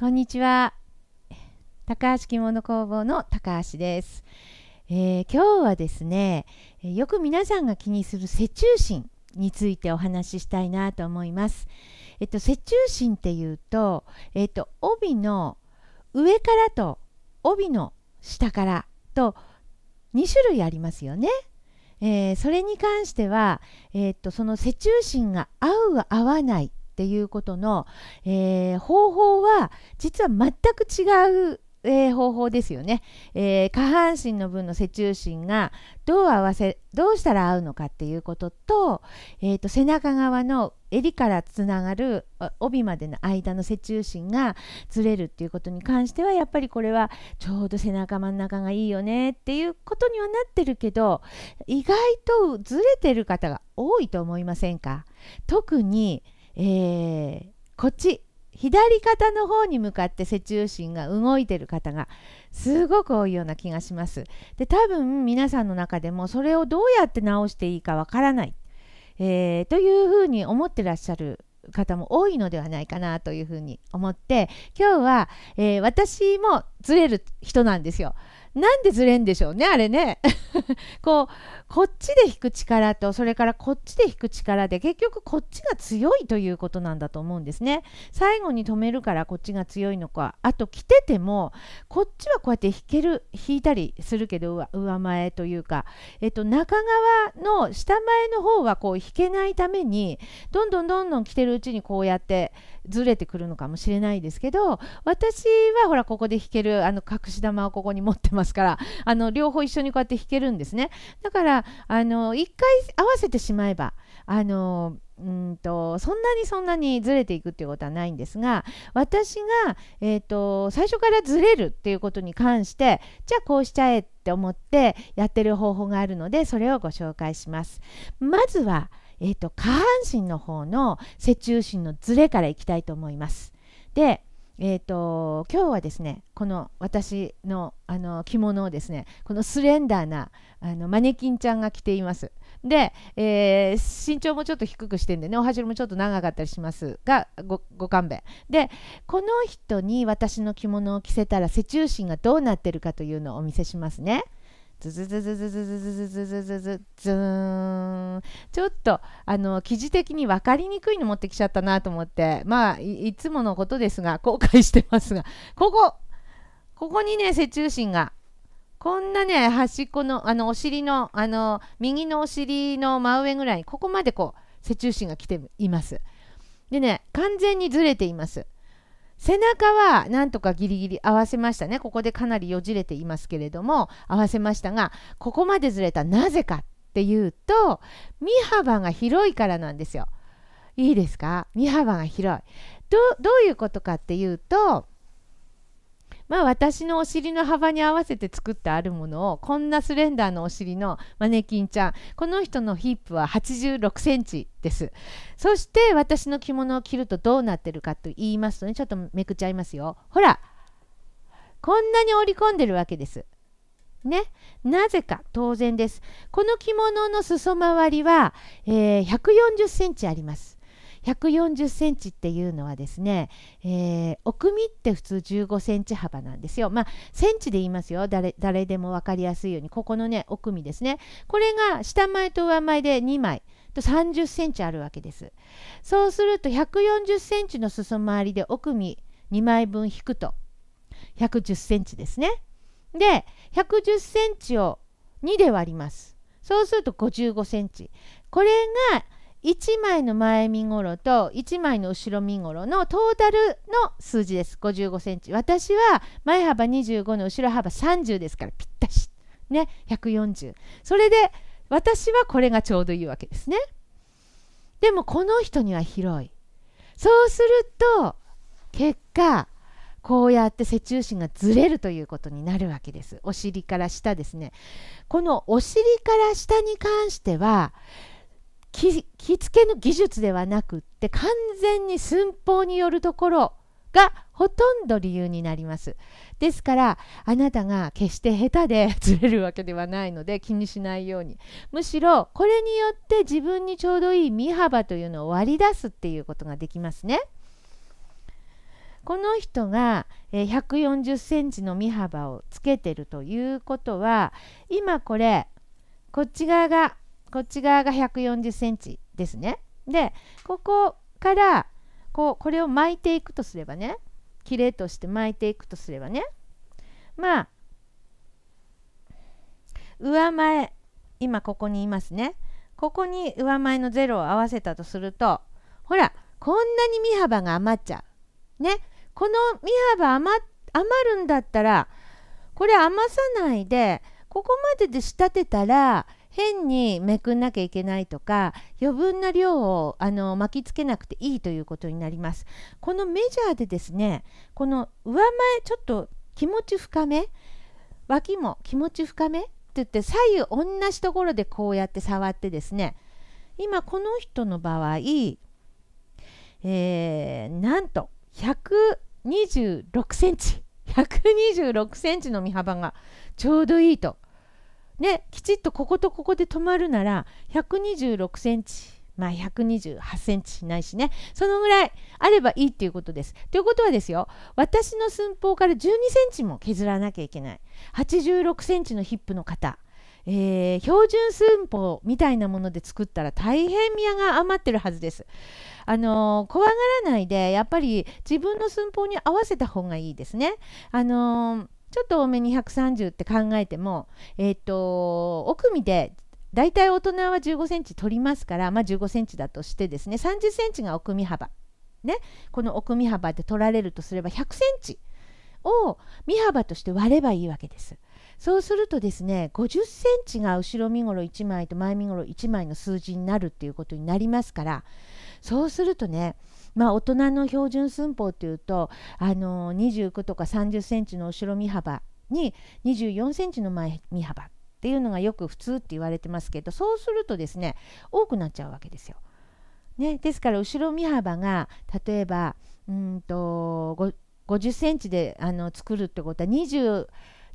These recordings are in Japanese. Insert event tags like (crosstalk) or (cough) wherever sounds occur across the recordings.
こんにちは。高橋着物工房の高橋です、えー、今日はですね、よく皆さんが気にする折中心についてお話ししたいなと思います。えっと、折中心っていうと、えっと、帯の上からと帯の下からと2種類ありますよね。えー、それに関しては、えっと、その折中心が合う合わないっていうことの、えー、方法は実は全く違うえー、方法ですよね、えー、下半身の分の背中心がどう合わせどうしたら合うのかっていうことと,、えーと、背中側の襟からつながる帯までの間の背中心がずれるっていうことに関してはやっぱりこれはちょうど背中真ん中がいいよねっていうことにはなってるけど意外とずれてる方が多いと思いませんか特にえー、こっち左肩の方に向かって背中心が動いてる方がすごく多いような気がします。で多分皆さんの中でもそれをどうやって直していいかわからない、えー、というふうに思ってらっしゃる方も多いのではないかなというふうに思って今日は、えー、私もずれる人なんですよ。なんでずれんでしょうねあれね (laughs) こうこっちで引く力とそれからこっちで引く力で結局こっちが強いということなんだと思うんですね最後に止めるからこっちが強いのかあと来ててもこっちはこうやって引ける引いたりするけど上前というか、えっと、中側の下前の方はこう引けないためにどんどんどんどん来てるうちにこうやってずれてくるのかもしれないですけど私はほらここで弾けるあの隠し玉をここに持ってますからあの両方一緒にこうやって弾けるんですねだからあの1回合わせてしまえばあのうんとそんなにそんなにずれていくっていうことはないんですが私が、えーと、最初からずれるっていうことに関してじゃあこうしちゃえって思ってやってる方法があるのでそれをご紹介します。まずはえーと、下半身の方の背中心のズレからいきたいと思います。でえーと、今日はですねこの私のあの着物をですねこのスレンダーなあのマネキンちゃんが着ています。で、えー、身長もちょっと低くしてんでねおめもちょっと長かったりしますがごご勘弁でこの人に私の着物を着せたら背中心がどうなってるかというのをお見せしますね。ズズズズズズズズズズズズズーンちょっとあの記事的に分かりにくいの持ってきちゃったなと思ってまあいつものことですが後悔してますがここここにね背中心がこんなね端っこのあのお尻のあの右のお尻の真上ぐらいにここまでこう背中心が来ていますでね完全にずれています背中はなんとかギリギリ合わせましたねここでかなりよじれていますけれども合わせましたがここまでずれたなぜかっていうと身幅が広いからなんですよいいですか身幅が広いどういうことかっていうとまあ、私のお尻の幅に合わせて作ってあるものをこんなスレンダーのお尻のマネキンちゃんこの人のヒップは86センチですそして私の着物を着るとどうなってるかと言いますとねちょっとめくっちゃいますよほらこんなに折り込んでるわけですね、なぜか当然ですこの着物の裾周りは、えー、140センチあります140センチっていうのはですね、えー、奥みって普通15センチ幅なんですよ。まあ、センチで言いますよ。誰誰でも分かりやすいように、ここのね、奥みですね。これが下前と上前で2枚。と30センチあるわけです。そうすると140センチの裾回りで奥身2枚分引くと110センチですね。で、110センチを2で割ります。そうすると55センチ。これが1枚の前身ごろと1枚の後ろ身ごろのトータルの数字です55ンチ私は前幅25の後ろ幅30ですからぴったしね140それで私はこれがちょうどいいわけですねでもこの人には広いそうすると結果こうやって背中心がずれるということになるわけですお尻から下ですねこのお尻から下に関しては着付けの技術ではなくって完全に寸法によるところがほとんど理由になりますですからあなたが決して下手でずれるわけではないので気にしないようにむしろこれによって自分にちょうどいい身幅というのを割り出すっていうことができますねこの人が140センチの身幅をつけてるということは今これこっち側がこっち側が140センチですね。でここからこうこれを巻いていくとすればねきれとして巻いていくとすればねまあ上前今ここにいますねここに上前の0を合わせたとするとほらこんなに身幅が余っちゃう。ねこの身幅余るんだったらこれ余さないでここまでで仕立てたら変にめくんなきゃいけないとか余分な量をあの巻きつけなくていいということになります。このメジャーでですねこの上前ちょっと気持ち深め脇も気持ち深めって言って左右同じところでこうやって触ってですね今この人の場合、えー、なんと126センチ126センチの身幅がちょうどいいとね、きちっとこことここで止まるなら126センチまあ、128センチないしね、そのぐらいあればいいっていうことです。ということはですよ、私の寸法から12センチも削らなきゃいけない。86センチのヒップの方。えー、標準寸法みたいなもので作ったら大変宮が余ってるはずです。あのー、怖がらないでやっぱり自分の寸法に合わせた方がいいですね。あのーちょっと多めに130って考えても、えっ、ー、と奥見で大体大人は1 5センチ取りますから、まあ、1 5センチだとしてですね3 0センチが奥見幅、ね、この奥見幅で取られるとすれば1 0 0センチを見幅として割ればいいわけです。そうするとですね5 0センチが後ろ身ごろ1枚と前身ごろ1枚の数字になるっていうことになりますからそうするとねまあ、大人の標準寸法っていうとあの29とか30センチの後ろ身幅に24センチの前身幅っていうのがよく普通って言われてますけどそうするとですね多くなっちゃうわけですよ。ね、ですから後ろ身幅が例えばうんと50センチであの作るってことは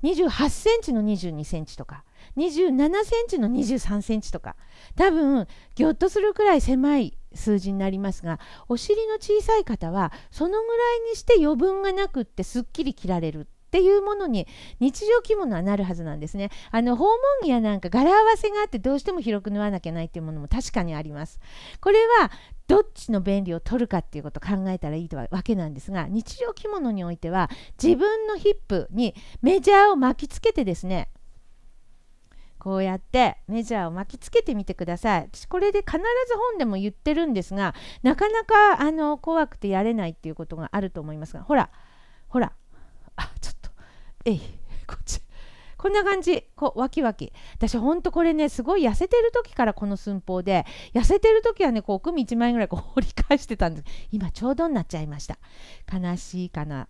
28センチの22センチとか27センチの23センチとか多分ぎょっとするくらい狭い数字になりますがお尻の小さい方はそのぐらいにして余分がなくってすっきり着られるっていうものに日常着物はなるはずなんですね。あの訪問着やなんか柄合わせがあってどうしても広く縫わなきゃいけないっていうものも確かにあります。これはどっちの便利を取るかっていうことを考えたらいいわけなんですが日常着物においては自分のヒップにメジャーを巻きつけてですねこうやってメジャーを巻きつけてみてください私これで必ず本でも言ってるんですがなかなかあの怖くてやれないっていうことがあると思いますがほらほらあちょっとえいこっちこんな感じこうワキワキ私ほんとこれねすごい痩せてる時からこの寸法で痩せてる時はねこう組1枚ぐらいこう掘り返してたんです今ちょうどになっちゃいました悲しいかな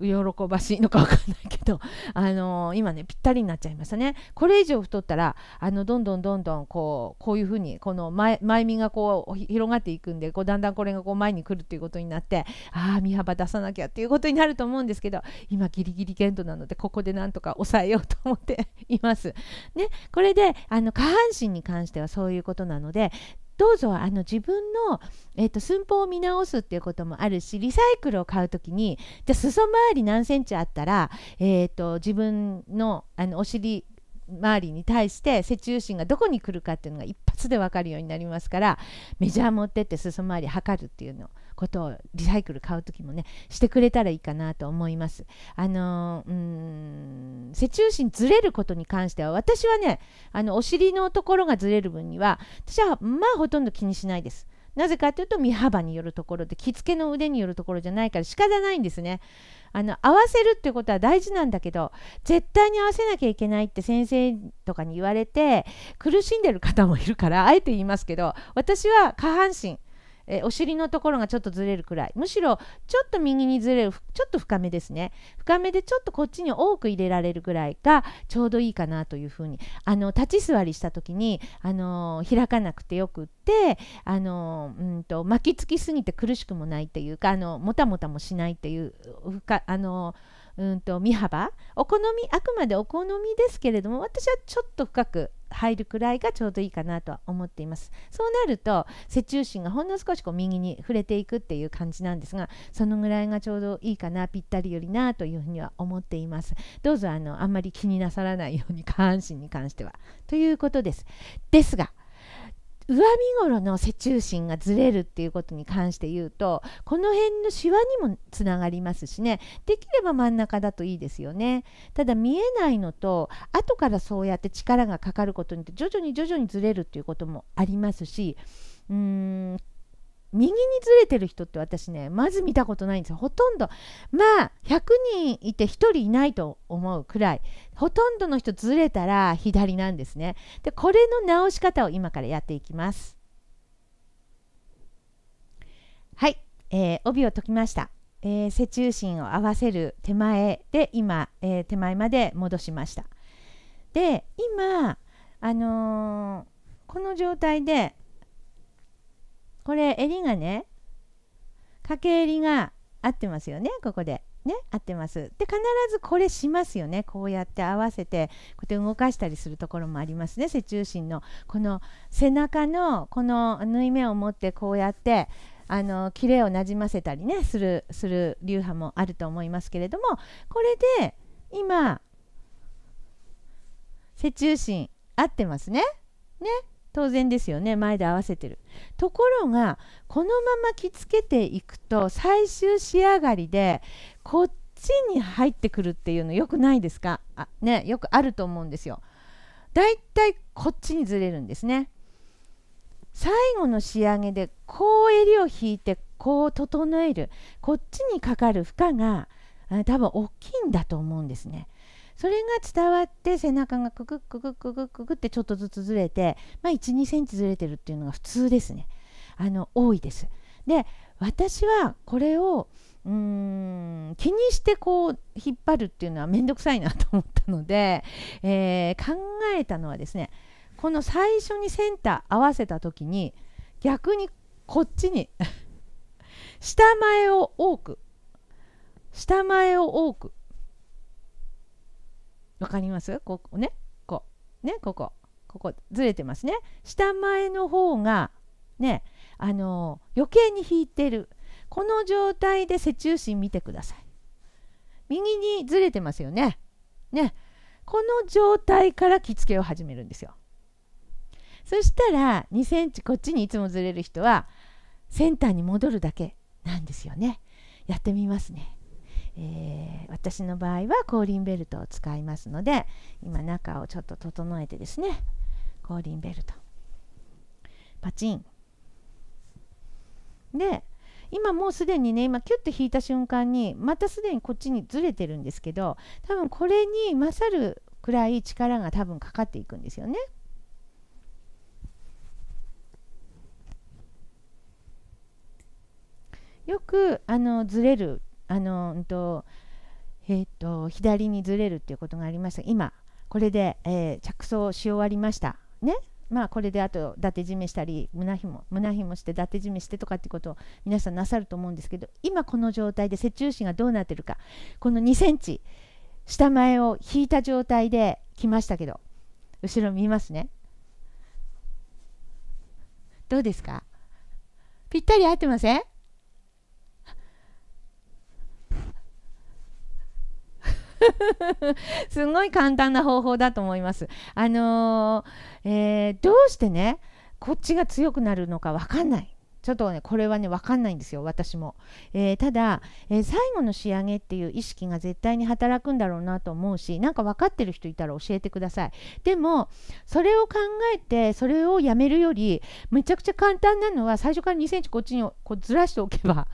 喜ばしいのかわかんないけど、(laughs) あのー、今ねぴったりになっちゃいましたねこれ以上太ったらあのどんどんどんどんこうこういうふうにこの前前身がこう広がっていくんでこうだんだんこれがこう前に来るっていうことになってああ身幅出さなきゃっていうことになると思うんですけど今ギリギリ限度なのでここでなんとか抑えようと思っています。ね、これであの下半身に関してはそういうことなのでどうぞあの自分の、えーと、寸法を見直すっていうこともあるしリサイクルを買う時にじゃあ裾周り何センチあったら、えーと自分のあのお尻周りに対して脊中心がどこに来るかっていうのが一発で分かるようになりますからメジャー持ってって裾回り測るっていうのことをリサイクル買う時もねしてくれたらいいかなと思います。あのうん脊柱心ずれることに関しては私はねあのお尻のところがずれる分には私はまあほとんど気にしないです。なぜかというと身幅によるところで着付けの腕によるところじゃないから仕方ないんですね。あの合わせるっていうことは大事なんだけど絶対に合わせなきゃいけないって先生とかに言われて苦しんでる方もいるからあえて言いますけど私は下半身えお尻のところがちょっとずれるくらいむしろちょっと右にずれるちょっと深めですね深めでちょっとこっちに多く入れられるくらいがちょうどいいかなというふうにあの立ち座りした時にあの開かなくてよくってあのうんと巻きつきすぎて苦しくもないっていうかあのもたもたもしないっていうあのうんと身幅お好みあくまでお好みですけれども私はちょっと深く入るくらいがちょうどいいかなとは思っていますそうなると折中心がほんの少しこう右に触れていくっていう感じなんですがそのぐらいがちょうどいいかなぴったりよりなというふうには思っていますどうぞあのあんまり気になさらないように下半身に関してはということですですが上身頃の背中心がずれるっていうことに関して言うとこの辺のシワにもつながりますしねできれば真ん中だといいですよねただ見えないのと後からそうやって力がかかることによって徐々に徐々にずれるっていうこともありますしうーん右にずれてる人って私ねまず見たことないんですよほとんどまあ100人いて1人いないと思うくらいほとんどの人ずれたら左なんですねでこれの直し方を今からやっていきますはい、えー、帯を解きましたえー、背中心を合わせる手前で今、えー、手前まで戻しましたで今、あのー、この状態でこれ襟がね掛け襟が合ってますよねここで。ね合ってますで必ずこれしますよねこうやって合わせてこうやって動かしたりするところもありますね背中心のこの背中のこの縫い目を持ってこうやってあのキレをなじませたりねするする流派もあると思いますけれどもこれで今背中心合ってますね。ね当然ですよね前で合わせてるところがこのまま着付けていくと最終仕上がりでこっちに入ってくるっていうのよくないですかあねよくあると思うんですよだいたいこっちにずれるんですね最後の仕上げでこう襟を引いてこう整えるこっちにかかる負荷が多分大きいんだと思うんですねそれが伝わって背中がククッククッククククってちょっとずつずれて、まあ、1 2センチずれてるっていうのが普通ですねあの多いです。で私はこれをうーん気にしてこう引っ張るっていうのは面倒くさいなと思ったので、えー、考えたのはですねこの最初にセンター合わせた時に逆にこっちに (laughs) 下前を多く下前を多くわかりますここねこうねここここずれてますね下前の方がねあの余計に引いてるこの状態で脊中心見てください右にずれてますよねねこの状態から着付けを始めるんですよそしたら2センチこっちにいつもずれる人はセンターに戻るだけなんですよねやってみますねえー、私の場合は後輪ベルトを使いますので今中をちょっと整えてですね後輪ベルトパチンで今もうすでにね今キュッて引いた瞬間にまたすでにこっちにずれてるんですけど多分これに勝るくらい力が多分かかっていくんですよね。よくあのずれるあのうんとえーと、左にずれるっていうことがありました今これで、えー、着想し終わりましたねまあこれであと伊達締めしたり胸ひも胸ひもして伊達締めしてとかってことを皆さんなさると思うんですけど今この状態で折衷心がどうなってるかこの2センチ下前を引いた状態で来ましたけど後ろ見ますねどうですかぴったり合ってません (laughs) すごい簡単な方法だと思います。あのー、えー、どうしてねこっちが強くなるのか分かんない。ちょっとねこれはね分かんないんですよ私も、えー、ただ、えー、最後の仕上げっていう意識が絶対に働くんだろうなと思うしなんか分かってる人いたら教えてくださいでもそれを考えてそれをやめるよりめちゃくちゃ簡単なのは最初から2センチこっちにこうずらしておけば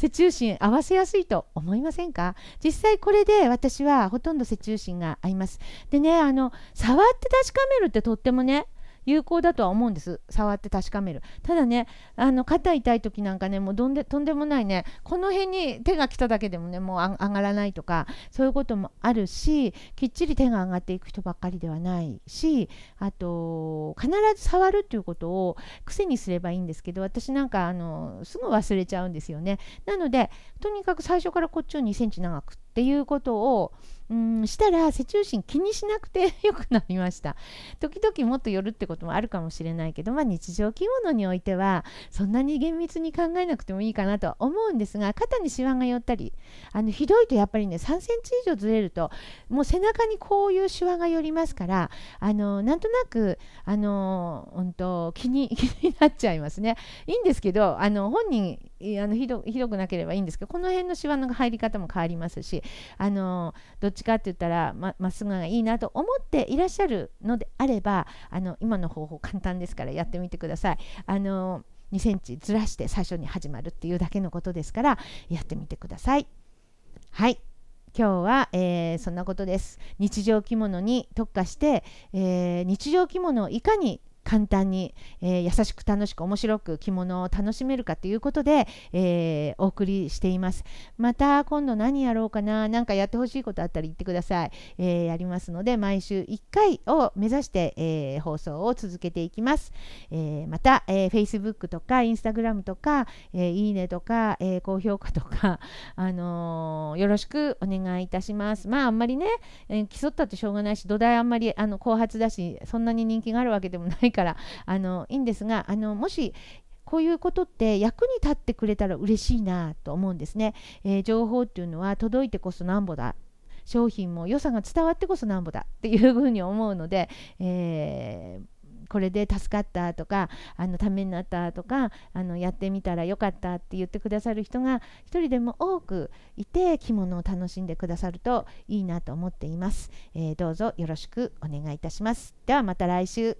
背中心合わせやすいと思いませんか実際これで私はほとんど背中心が合いますでねあの触って確かめるってとってもね有効だとは思うんです触って確かめるただねあの肩痛い時なんかねもうどんでとんでもないねこの辺に手が来ただけでもねもう上がらないとかそういうこともあるしきっちり手が上がっていく人ばっかりではないしあと必ず触るっていうことを癖にすればいいんですけど私なんかあのすぐ忘れちゃうんですよねなのでとにかく最初からこっちを2センチ長くっていうことをうんしたら背中心気にしなくてよくなりました時々もっと寄るってこともあるかもしれないけど、まあ、日常着物においてはそんなに厳密に考えなくてもいいかなとは思うんですが肩にシワが寄ったりあのひどいとやっぱりね3 c m 以上ずれるともう背中にこういうシワが寄りますからあのなんとなくあの、うんと、気に (laughs) 気になっちゃいますねいいんですけどあの本人あのひどひどくなければいいんですけどこの辺のシワの入り方も変わりますしあのどっちかって言ったらまっすぐがいいなと思っていらっしゃるのであればあの今の方法簡単ですからやってみてください。あの2センチずらして最初に始まるっていうだけのことですからやってみてください。はい今日は、えー、そんなことです。日常着物に特化して、えー、日常着物をいかに簡単に、えー、優しく楽しく面白く着物を楽しめるかということで、えー、お送りしていますまた今度何やろうかな何かやってほしいことあったら言ってください、えやりますので毎週1回を目指して、え放送を続けていきます、えまた、え Facebook とか Instagram とか、えいいねとか、え高評価とか、(laughs) あのよろしくお願いいたしますまああんまりね、え競ったってしょうがないし土台あんまりあの後発だしそんなに人気があるわけでもないからからあのいいんですがあのもしこういうことって役に立ってくれたら嬉しいなと思うんですね。えー、情報っていうのは届いてこそなんぼだ商品も良さが伝わってこそなんぼだっていうふうに思うので、えー、これで助かったとかあのためになったとかあのやってみたらよかったって言ってくださる人が1人でも多くいて着物を楽しんでくださるといいなと思っています。えー、どうぞよろしくお願いいたします。ではまた来週。